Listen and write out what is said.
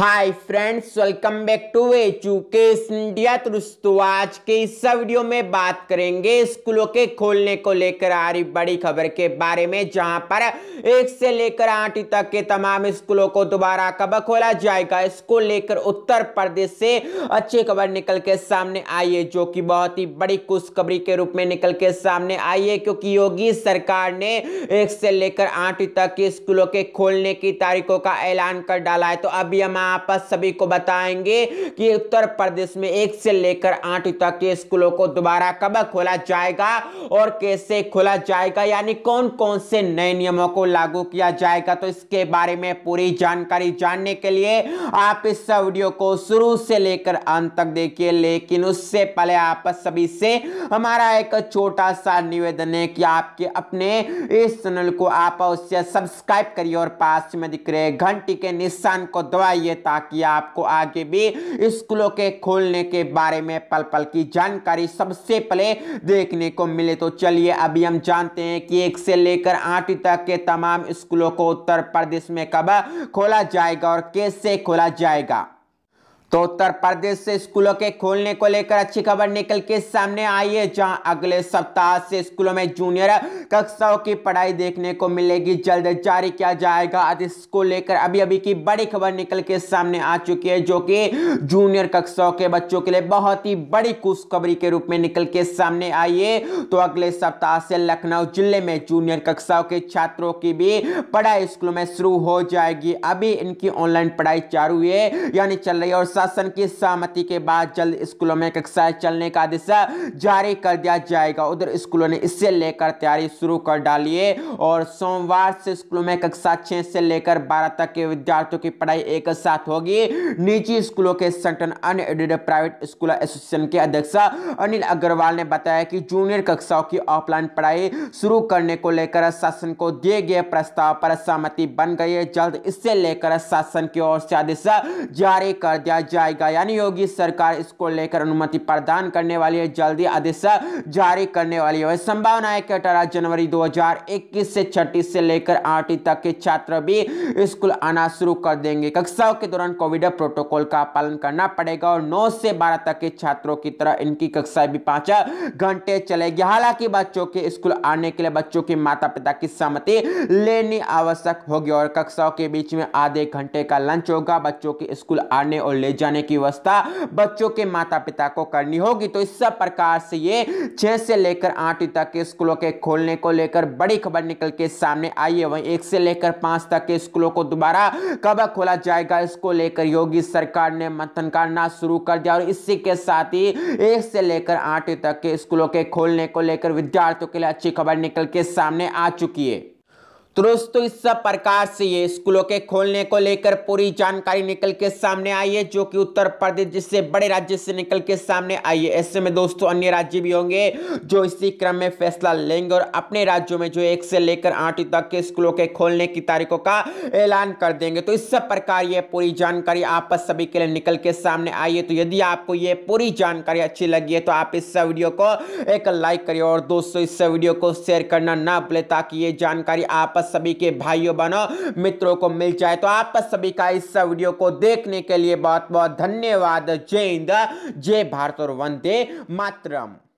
hi friends welcome back to education India दोस्तों आज के इस वीडियो में बात करेंगे स्कूलों के खोलने को लेकर आ रही बड़ी खबर के बारे में जहां पर एक से लेकर आठ तक के तमाम स्कूलों को दोबारा कब खोला जाएगा इसको लेकर उत्तर प्रदेश से अच्छी खबर निकल के सामने आई है जो कि बहुत ही बड़ी खुशखबरी के रूप में निकल के सामने आई है क्योंकि योगी सरकार ने एक से लेकर आठ तक के स्कूलों के खोलने की तारीखों का ऐलान कर डाला है तो अभी हम यहाँ पर सभी को बताएंगे कि उत्तर प्रदेश में एक से लेकर आठ तक के स्कूलों को दोबारा कब खोला जाएगा और कैसे खोला जाएगा यानी कौन कौन से नए नियमों को लागू किया जाएगा तो इसके बारे में पूरी जानकारी जानने के लिए आप इस वीडियो को शुरू से लेकर अंत तक देखिए लेकिन उससे पहले आप सभी से हमारा एक छोटा सा निवेदन है कि आपके अपने इस चैनल को आप अवश्य सब्सक्राइब करिए और पास में दिख रहे घंटी के निशान को दबाइए ताकि आपको आगे भी स्कूलों के खोलने के बारे में पल पल की जानकारी सबसे पहले देखने को मिले तो चलिए अभी हम जानते हैं कि एक से लेकर आठवीं तक के तमाम स्कूलों को उत्तर प्रदेश में कब खोला जाएगा और कैसे खोला जाएगा तो उत्तर प्रदेश से स्कूलों के खोलने को लेकर अच्छी खबर निकल के सामने आई है जहां अगले सप्ताह से स्कूलों में जूनियर कक्षाओं की पढ़ाई देखने को मिलेगी जल्द जारी किया जाएगा इसको लेकर अभी अभी की बड़ी खबर निकल के सामने आ चुकी है जो कि जूनियर कक्षाओं के बच्चों के लिए बहुत ही बड़ी खुशखबरी के रूप में निकल के सामने आई है तो अगले सप्ताह से लखनऊ जिले में जूनियर कक्षाओं के छात्रों की भी पढ़ाई स्कूलों में शुरू हो जाएगी अभी इनकी ऑनलाइन पढ़ाई चालू है यानी चल रही है और शासन की सहमति के बाद जल्द स्कूलों में कक्षाएं चलने का आदेश जारी कर दिया जाएगा उधर स्कूलों ने इससे लेकर तैयारी शुरू कर डालिए और सोमवार से स्कूलों में कक्षा छः से लेकर बारह तक के विद्यार्थियों की पढ़ाई एक साथ होगी निजी स्कूलों के संगठन अनएडेड प्राइवेट स्कूल एसोसिएशन के अध्यक्ष अनिल अग्रवाल ने बताया कि जूनियर कक्षाओं की ऑफलाइन पढ़ाई शुरू करने को लेकर शासन को दिए गए प्रस्ताव पर सहमति बन गई है जल्द इससे लेकर शासन की ओर से आदेश जारी कर दिया जाएगा यानी योगी सरकार इसको लेकर अनुमति प्रदान करने वाली है जल्दी आदेश जारी करने वाली है संभावना है कि अठारह जनवरी जनवरी 2021 से छठी से लेकर आठवीं तक के छात्र भी स्कूल आना शुरू कर देंगे कक्षाओं के दौरान कोविड प्रोटोकॉल का पालन करना पड़ेगा और नौ से बारह तक के छात्रों की तरह इनकी कक्षा भी पांच घंटे चलेगी हालांकि बच्चों के स्कूल आने के लिए बच्चों के माता पिता की सहमति लेनी आवश्यक होगी और कक्षाओं के बीच में आधे घंटे का लंच होगा बच्चों के स्कूल आने और ले जाने की व्यवस्था बच्चों के माता पिता को करनी होगी तो इस प्रकार से ये छह से लेकर आठवीं तक के स्कूलों के खोलने को लेकर बड़ी खबर निकल के सामने आई है वहीं एक से लेकर पांच तक के स्कूलों को दोबारा कब खोला जाएगा इसको लेकर योगी सरकार ने मंथन करना शुरू कर दिया और इसी के साथ ही एक से लेकर आठ तक के स्कूलों के खोलने को लेकर विद्यार्थियों के लिए अच्छी खबर निकल के सामने आ चुकी है तो दोस्तों इस सब प्रकार से ये स्कूलों के खोलने को लेकर पूरी जानकारी निकल के सामने आई है जो कि उत्तर प्रदेश जिससे बड़े राज्य से निकल के सामने आई है ऐसे में दोस्तों अन्य राज्य भी होंगे जो इसी क्रम में फैसला लेंगे और अपने राज्यों में जो एक से लेकर आठवीं तक के स्कूलों के खोलने की तारीखों का ऐलान कर देंगे तो इस सब प्रकार ये पूरी जानकारी आप सभी के लिए निकल के सामने आई है तो यदि आपको ये पूरी जानकारी अच्छी लगी है तो आप इस वीडियो को एक लाइक करिए और दोस्तों इस वीडियो को शेयर करना ना भूलें ताकि ये जानकारी आप आपस सभी के भाइयों बहनों मित्रों को मिल जाए तो आप सभी का इस वीडियो को देखने के लिए बहुत बहुत धन्यवाद जय हिंद जय भारत और वंदे मातरम